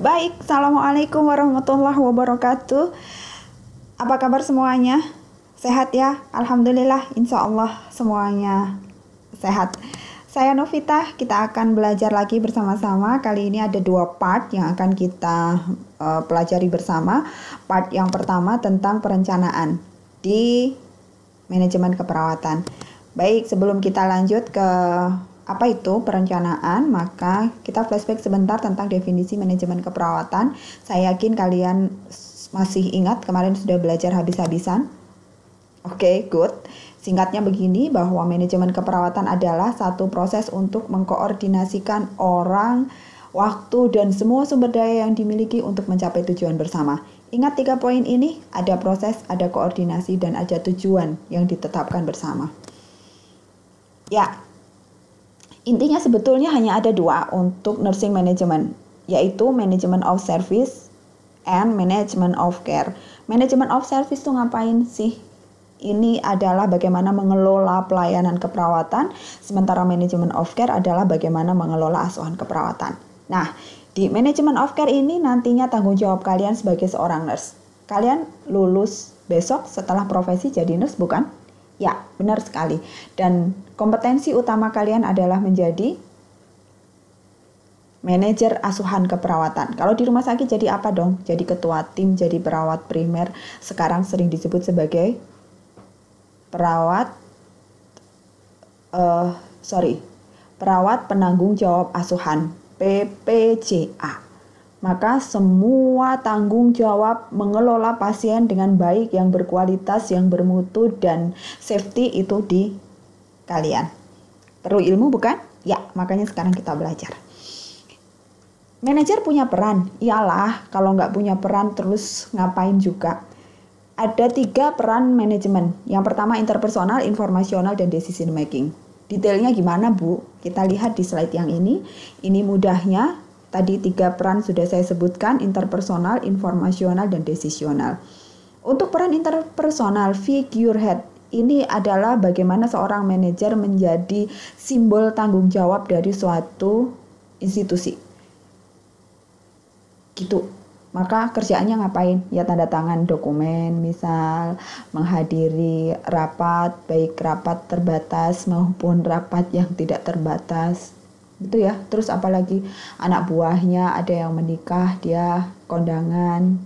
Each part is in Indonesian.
Baik, Assalamualaikum warahmatullahi wabarakatuh. Apa kabar semuanya? Sehat ya? Alhamdulillah, insya Allah semuanya sehat. Saya Novita, kita akan belajar lagi bersama-sama. Kali ini ada dua part yang akan kita uh, pelajari bersama. Part yang pertama tentang perencanaan di manajemen keperawatan. Baik, sebelum kita lanjut ke apa itu perencanaan, maka kita flashback sebentar tentang definisi manajemen keperawatan. Saya yakin kalian masih ingat kemarin sudah belajar habis-habisan. Oke, okay, good. Singkatnya begini bahwa manajemen keperawatan adalah satu proses untuk mengkoordinasikan orang, waktu, dan semua sumber daya yang dimiliki untuk mencapai tujuan bersama. Ingat tiga poin ini, ada proses, ada koordinasi, dan ada tujuan yang ditetapkan bersama. Ya, intinya sebetulnya hanya ada dua untuk nursing management, yaitu management of service and management of care. Management of service tuh ngapain sih? Ini adalah bagaimana mengelola pelayanan keperawatan, sementara management of care adalah bagaimana mengelola asuhan keperawatan. Nah, di management of care ini nantinya tanggung jawab kalian sebagai seorang nurse. Kalian lulus besok setelah profesi jadi nurse bukan? Ya, benar sekali. Dan kompetensi utama kalian adalah menjadi manajer asuhan keperawatan. Kalau di rumah sakit jadi apa dong? Jadi ketua tim, jadi perawat primer. Sekarang sering disebut sebagai perawat uh, sorry, perawat penanggung jawab asuhan PPJA maka semua tanggung jawab mengelola pasien dengan baik yang berkualitas, yang bermutu dan safety itu di kalian. Perlu ilmu bukan? Ya, makanya sekarang kita belajar. Manajer punya peran, iyalah kalau nggak punya peran terus ngapain juga. Ada tiga peran manajemen. Yang pertama interpersonal, informasional, dan decision making. Detailnya gimana Bu? Kita lihat di slide yang ini. Ini mudahnya, Tadi tiga peran sudah saya sebutkan, interpersonal, informasional, dan desisional. Untuk peran interpersonal, figurehead ini adalah bagaimana seorang manajer menjadi simbol tanggung jawab dari suatu institusi. Gitu. Maka kerjaannya ngapain? Ya tanda tangan dokumen, misal menghadiri rapat, baik rapat terbatas maupun rapat yang tidak terbatas, gitu ya terus apalagi anak buahnya ada yang menikah dia kondangan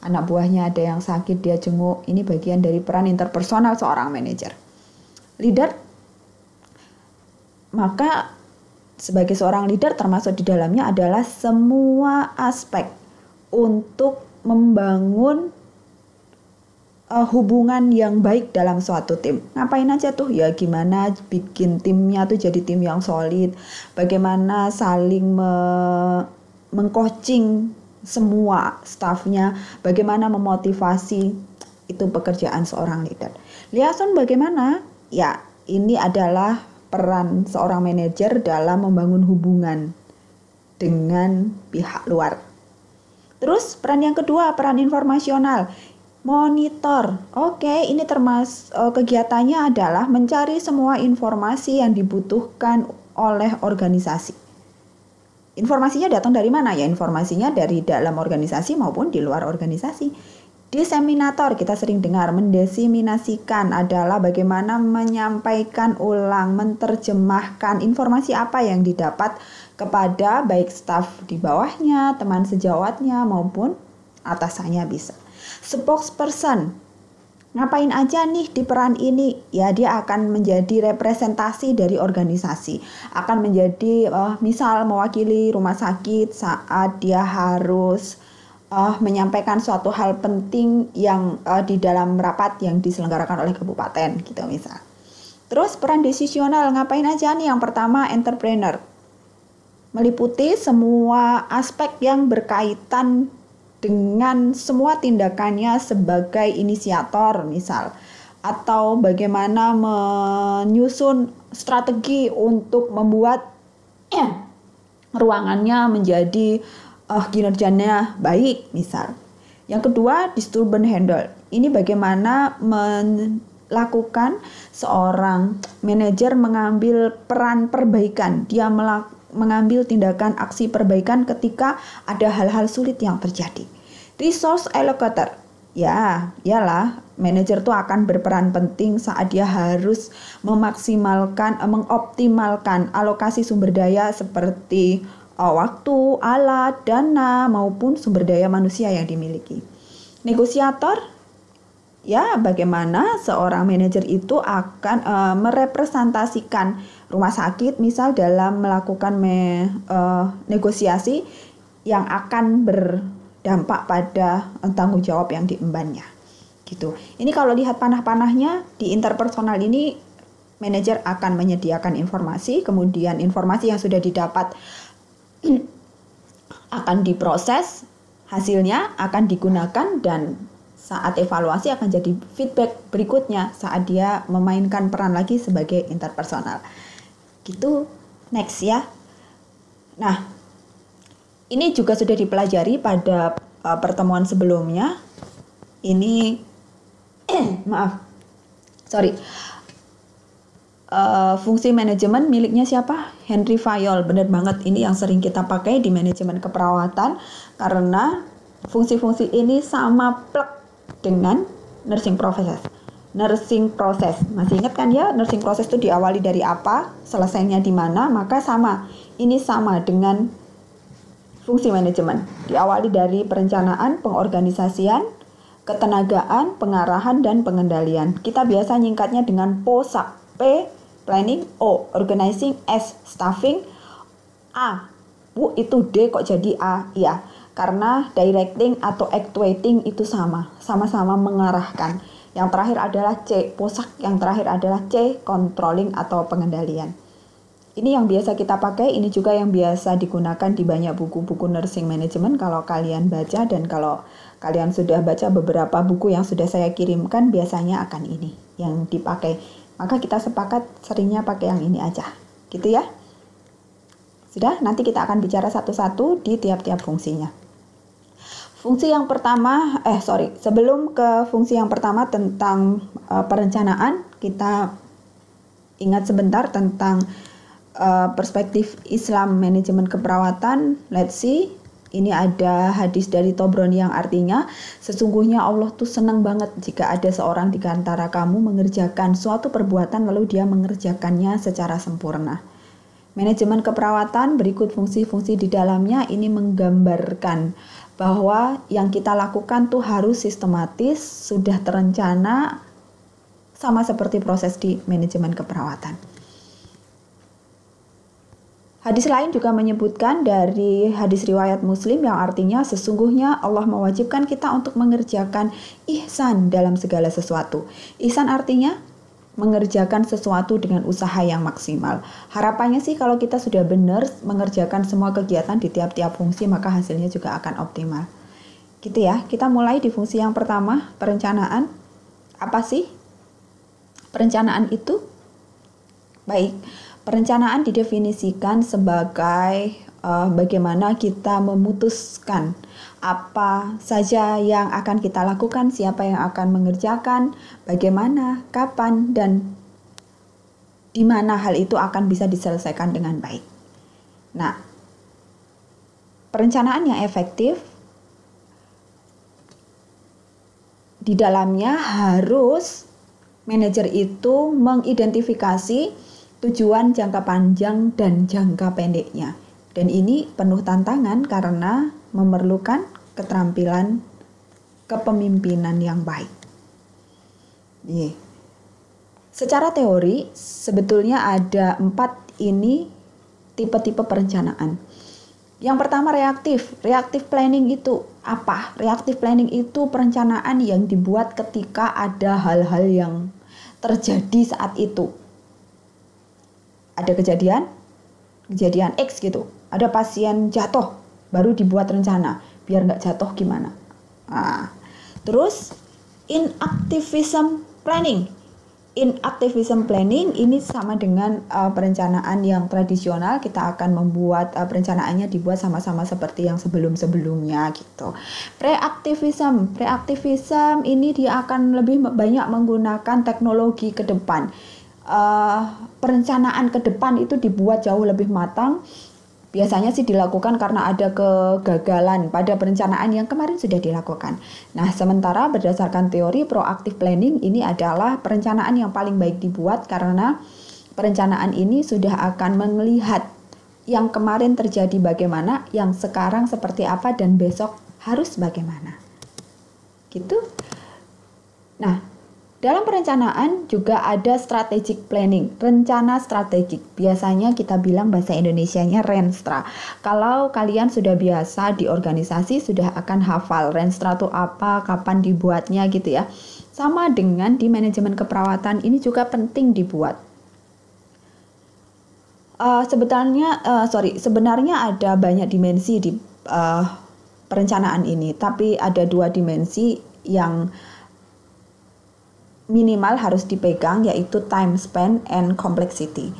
anak buahnya ada yang sakit dia jenguk ini bagian dari peran interpersonal seorang manajer leader maka sebagai seorang leader termasuk di dalamnya adalah semua aspek untuk membangun uh, hubungan yang baik dalam suatu tim. Ngapain aja tuh ya gimana bikin timnya tuh jadi tim yang solid, bagaimana saling me mengcoaching semua staffnya bagaimana memotivasi itu pekerjaan seorang leader. Liaison bagaimana? Ya, ini adalah peran seorang manajer dalam membangun hubungan dengan pihak luar. Terus peran yang kedua, peran informasional monitor. Oke, ini termasuk eh, kegiatannya adalah mencari semua informasi yang dibutuhkan oleh organisasi. Informasinya datang dari mana ya? Informasinya dari dalam organisasi maupun di luar organisasi. Diseminator kita sering dengar mendesiminasikan adalah bagaimana menyampaikan ulang, menterjemahkan informasi apa yang didapat kepada baik staf di bawahnya, teman sejawatnya maupun atasannya bisa spokesperson. Ngapain aja nih di peran ini? Ya, dia akan menjadi representasi dari organisasi, akan menjadi uh, misal mewakili rumah sakit saat dia harus uh, menyampaikan suatu hal penting yang uh, di dalam rapat yang diselenggarakan oleh kabupaten gitu misal. Terus peran decisional ngapain aja nih? Yang pertama entrepreneur meliputi semua aspek yang berkaitan dengan semua tindakannya sebagai inisiator misal atau bagaimana menyusun strategi untuk membuat ruangannya menjadi uh, kinerjanya baik misal. Yang kedua, disturbance handle. Ini bagaimana melakukan seorang manajer mengambil peran perbaikan. Dia melakukan mengambil tindakan aksi perbaikan ketika ada hal-hal sulit yang terjadi. Resource allocator. Ya, iyalah, manajer itu akan berperan penting saat dia harus memaksimalkan, eh, mengoptimalkan alokasi sumber daya seperti eh, waktu, alat, dana maupun sumber daya manusia yang dimiliki. Negosiator ya bagaimana seorang manajer itu akan uh, merepresentasikan rumah sakit misal dalam melakukan me, uh, negosiasi yang akan berdampak pada eh, tanggung jawab yang diembannya gitu. Ini kalau lihat panah-panahnya di interpersonal ini manajer akan menyediakan informasi, kemudian informasi yang sudah didapat akan diproses, hasilnya akan digunakan dan saat evaluasi akan jadi feedback berikutnya saat dia memainkan peran lagi sebagai interpersonal gitu next ya nah ini juga sudah dipelajari pada uh, pertemuan sebelumnya ini maaf sorry uh, fungsi manajemen miliknya siapa Henry Fayol benar banget ini yang sering kita pakai di manajemen keperawatan karena fungsi-fungsi ini sama plek dengan nursing professor nursing proses. Masih ingat kan ya, nursing proses itu diawali dari apa, selesainya di mana, maka sama. Ini sama dengan fungsi manajemen. Diawali dari perencanaan, pengorganisasian, ketenagaan, pengarahan, dan pengendalian. Kita biasa nyingkatnya dengan POSAK. P, planning, O, organizing, S, staffing, A, Bu itu D kok jadi A, ya. Karena directing atau actuating itu sama, sama-sama mengarahkan. Yang terakhir adalah C, posak. Yang terakhir adalah C, controlling atau pengendalian. Ini yang biasa kita pakai, ini juga yang biasa digunakan di banyak buku-buku nursing management kalau kalian baca dan kalau kalian sudah baca beberapa buku yang sudah saya kirimkan biasanya akan ini yang dipakai. Maka kita sepakat seringnya pakai yang ini aja. Gitu ya. Sudah, nanti kita akan bicara satu-satu di tiap-tiap fungsinya. Fungsi yang pertama, eh sorry, sebelum ke fungsi yang pertama tentang uh, perencanaan, kita ingat sebentar tentang uh, perspektif Islam manajemen keperawatan. Let's see, ini ada hadis dari Tobroni yang artinya, sesungguhnya Allah tuh senang banget jika ada seorang di antara kamu mengerjakan suatu perbuatan lalu dia mengerjakannya secara sempurna. Manajemen keperawatan berikut fungsi-fungsi di dalamnya ini menggambarkan bahwa yang kita lakukan tuh harus sistematis, sudah terencana, sama seperti proses di manajemen keperawatan. Hadis lain juga menyebutkan dari hadis riwayat Muslim yang artinya sesungguhnya Allah mewajibkan kita untuk mengerjakan ihsan dalam segala sesuatu. Ihsan artinya mengerjakan sesuatu dengan usaha yang maksimal. Harapannya sih kalau kita sudah benar mengerjakan semua kegiatan di tiap-tiap fungsi maka hasilnya juga akan optimal. Gitu ya. Kita mulai di fungsi yang pertama, perencanaan. Apa sih? Perencanaan itu baik. Perencanaan didefinisikan sebagai uh, bagaimana kita memutuskan apa saja yang akan kita lakukan, siapa yang akan mengerjakan, bagaimana, kapan, dan di mana hal itu akan bisa diselesaikan dengan baik. Nah, perencanaan yang efektif di dalamnya harus manajer itu mengidentifikasi tujuan jangka panjang dan jangka pendeknya. Dan ini penuh tantangan karena memerlukan keterampilan kepemimpinan yang baik. Yeah. Secara teori, sebetulnya ada empat ini tipe-tipe perencanaan. Yang pertama reaktif. Reaktif planning itu apa? Reaktif planning itu perencanaan yang dibuat ketika ada hal-hal yang terjadi saat itu. Ada kejadian, kejadian X gitu ada pasien jatuh baru dibuat rencana biar nggak jatuh gimana nah, terus inactivism planning inactivism planning ini sama dengan uh, perencanaan yang tradisional kita akan membuat uh, perencanaannya dibuat sama-sama seperti yang sebelum-sebelumnya gitu. Preactivism, preactivism ini dia akan lebih banyak menggunakan teknologi ke depan. Uh, perencanaan ke depan itu dibuat jauh lebih matang Biasanya sih dilakukan karena ada kegagalan pada perencanaan yang kemarin sudah dilakukan. Nah, sementara berdasarkan teori proactive planning ini adalah perencanaan yang paling baik dibuat karena perencanaan ini sudah akan melihat yang kemarin terjadi bagaimana, yang sekarang seperti apa dan besok harus bagaimana. Gitu. Dalam perencanaan juga ada strategic planning, rencana strategik. Biasanya kita bilang bahasa Indonesianya Renstra. Kalau kalian sudah biasa di organisasi sudah akan hafal Renstra itu apa, kapan dibuatnya gitu ya. Sama dengan di manajemen keperawatan ini juga penting dibuat. Uh, sebenarnya uh, sorry, sebenarnya ada banyak dimensi di uh, perencanaan ini, tapi ada dua dimensi yang minimal harus dipegang yaitu time span and complexity.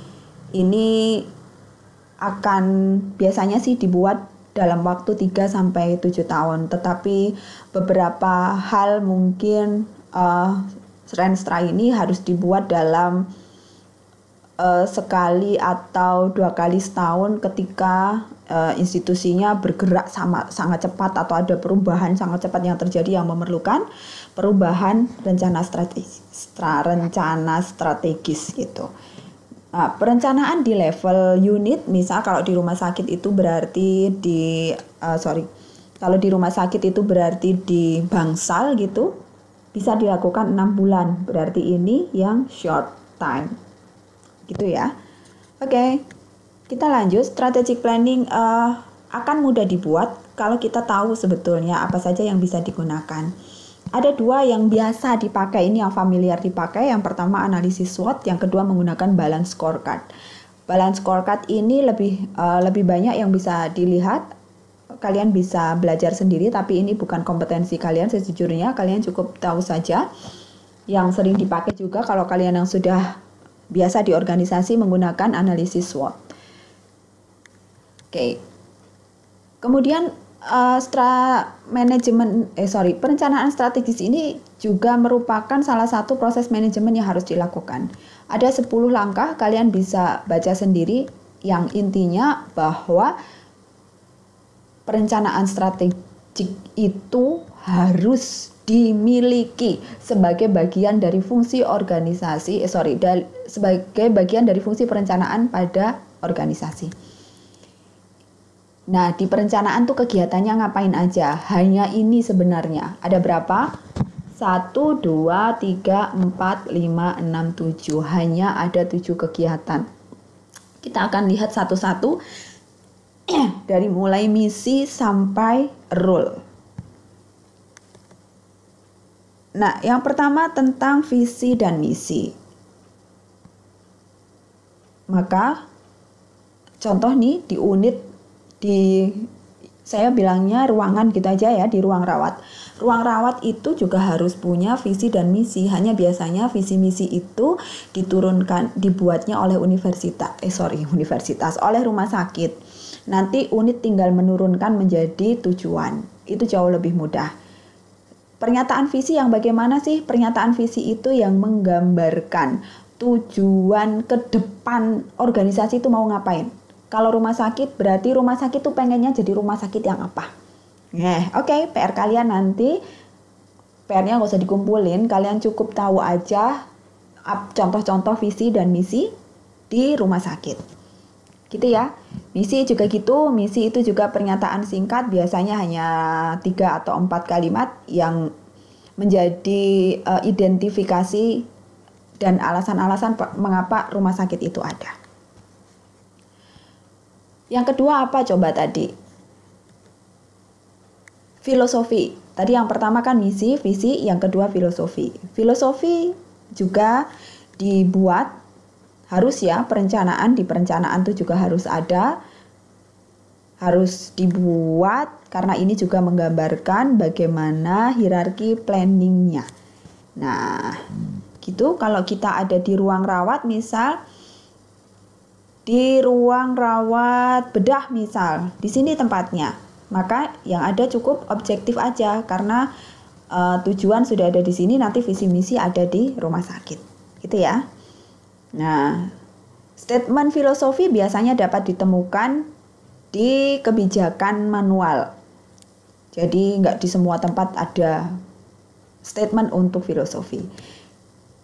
Ini akan biasanya sih dibuat dalam waktu 3 sampai 7 tahun, tetapi beberapa hal mungkin uh, eh, Renstra ini harus dibuat dalam uh, sekali atau dua kali setahun ketika uh, institusinya bergerak sama sangat cepat atau ada perubahan sangat cepat yang terjadi yang memerlukan perubahan rencana strategis, stra, rencana strategis gitu. Nah, perencanaan di level unit, misal kalau di rumah sakit itu berarti di uh, sorry, kalau di rumah sakit itu berarti di bangsal gitu, bisa dilakukan enam bulan. Berarti ini yang short time, gitu ya. Oke, okay. kita lanjut strategic planning uh, akan mudah dibuat kalau kita tahu sebetulnya apa saja yang bisa digunakan ada dua yang biasa dipakai ini yang familiar dipakai yang pertama analisis SWOT yang kedua menggunakan balance scorecard balance scorecard ini lebih uh, lebih banyak yang bisa dilihat kalian bisa belajar sendiri tapi ini bukan kompetensi kalian sejujurnya kalian cukup tahu saja yang sering dipakai juga kalau kalian yang sudah biasa di organisasi menggunakan analisis SWOT oke okay. kemudian Eh, stra manajemen eh sorry perencanaan strategis ini juga merupakan salah satu proses manajemen yang harus dilakukan. Ada 10 langkah kalian bisa baca sendiri yang intinya bahwa perencanaan strategik itu harus dimiliki sebagai bagian dari fungsi organisasi eh sorry dal, sebagai bagian dari fungsi perencanaan pada organisasi. Nah, di perencanaan tuh kegiatannya ngapain aja? Hanya ini sebenarnya. Ada berapa? 1, 2, 3, 4, 5, 6, 7. Hanya ada 7 kegiatan. Kita akan lihat satu-satu dari mulai misi sampai rule. Nah, yang pertama tentang visi dan misi. Maka contoh nih di unit di saya bilangnya ruangan gitu aja ya di ruang rawat. Ruang rawat itu juga harus punya visi dan misi. Hanya biasanya visi misi itu diturunkan dibuatnya oleh universitas eh sorry universitas oleh rumah sakit. Nanti unit tinggal menurunkan menjadi tujuan. Itu jauh lebih mudah. Pernyataan visi yang bagaimana sih? Pernyataan visi itu yang menggambarkan tujuan ke depan organisasi itu mau ngapain kalau rumah sakit berarti rumah sakit tuh pengennya jadi rumah sakit yang apa? Nah, oke, okay, PR kalian nanti PR-nya nggak usah dikumpulin, kalian cukup tahu aja contoh-contoh visi dan misi di rumah sakit. Gitu ya. Misi juga gitu, misi itu juga pernyataan singkat biasanya hanya tiga atau empat kalimat yang menjadi uh, identifikasi dan alasan-alasan mengapa rumah sakit itu ada. Yang kedua apa coba tadi? Filosofi. Tadi yang pertama kan misi, visi, yang kedua filosofi. Filosofi juga dibuat harus ya perencanaan di perencanaan itu juga harus ada harus dibuat karena ini juga menggambarkan bagaimana hierarki planningnya. Nah, gitu kalau kita ada di ruang rawat misal di ruang rawat bedah misal, di sini tempatnya. Maka yang ada cukup objektif aja karena uh, tujuan sudah ada di sini, nanti visi misi ada di rumah sakit. Gitu ya. Nah, statement filosofi biasanya dapat ditemukan di kebijakan manual. Jadi nggak di semua tempat ada statement untuk filosofi.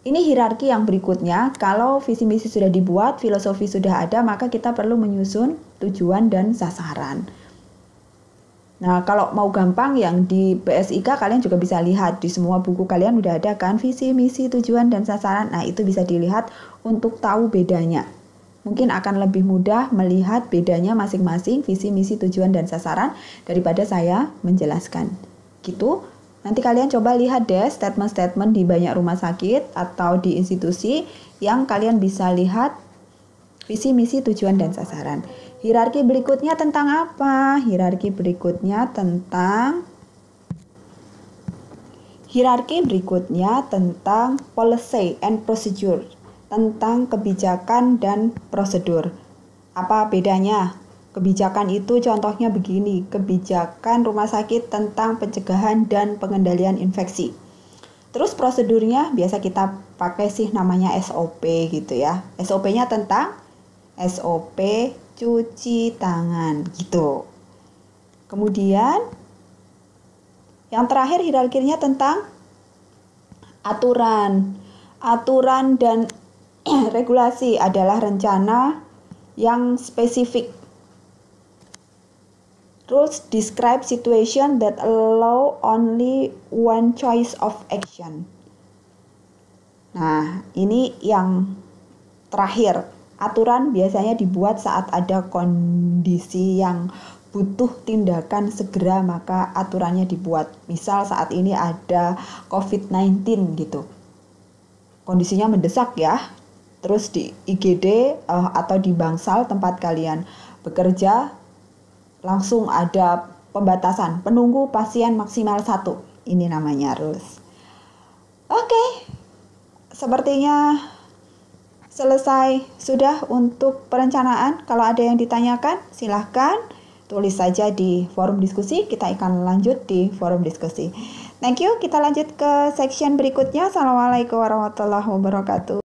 Ini hierarki yang berikutnya. Kalau visi misi sudah dibuat, filosofi sudah ada, maka kita perlu menyusun tujuan dan sasaran. Nah, kalau mau gampang yang di PSIK kalian juga bisa lihat di semua buku kalian udah ada kan visi, misi, tujuan dan sasaran. Nah, itu bisa dilihat untuk tahu bedanya. Mungkin akan lebih mudah melihat bedanya masing-masing visi, misi, tujuan dan sasaran daripada saya menjelaskan. Gitu. Nanti kalian coba lihat deh statement-statement di banyak rumah sakit atau di institusi yang kalian bisa lihat visi, misi, tujuan, dan sasaran. Hierarki berikutnya tentang apa? Hierarki berikutnya tentang Hierarki berikutnya tentang policy and procedure, tentang kebijakan dan prosedur. Apa bedanya? Kebijakan itu contohnya begini, kebijakan rumah sakit tentang pencegahan dan pengendalian infeksi. Terus prosedurnya biasa kita pakai sih namanya SOP gitu ya. SOP-nya tentang SOP cuci tangan gitu. Kemudian yang terakhir hierarkinya tentang aturan. Aturan dan regulasi adalah rencana yang spesifik Rules describe situation that allow only one choice of action. Nah, ini yang terakhir. Aturan biasanya dibuat saat ada kondisi yang butuh tindakan segera maka aturannya dibuat. Misal saat ini ada COVID-19 gitu. Kondisinya mendesak ya. Terus di IGD eh, atau di bangsal tempat kalian bekerja langsung ada pembatasan penunggu pasien maksimal satu. Ini namanya rules. Oke, okay. sepertinya selesai sudah untuk perencanaan. Kalau ada yang ditanyakan, silahkan tulis saja di forum diskusi. Kita akan lanjut di forum diskusi. Thank you. Kita lanjut ke section berikutnya. Assalamualaikum warahmatullahi wabarakatuh.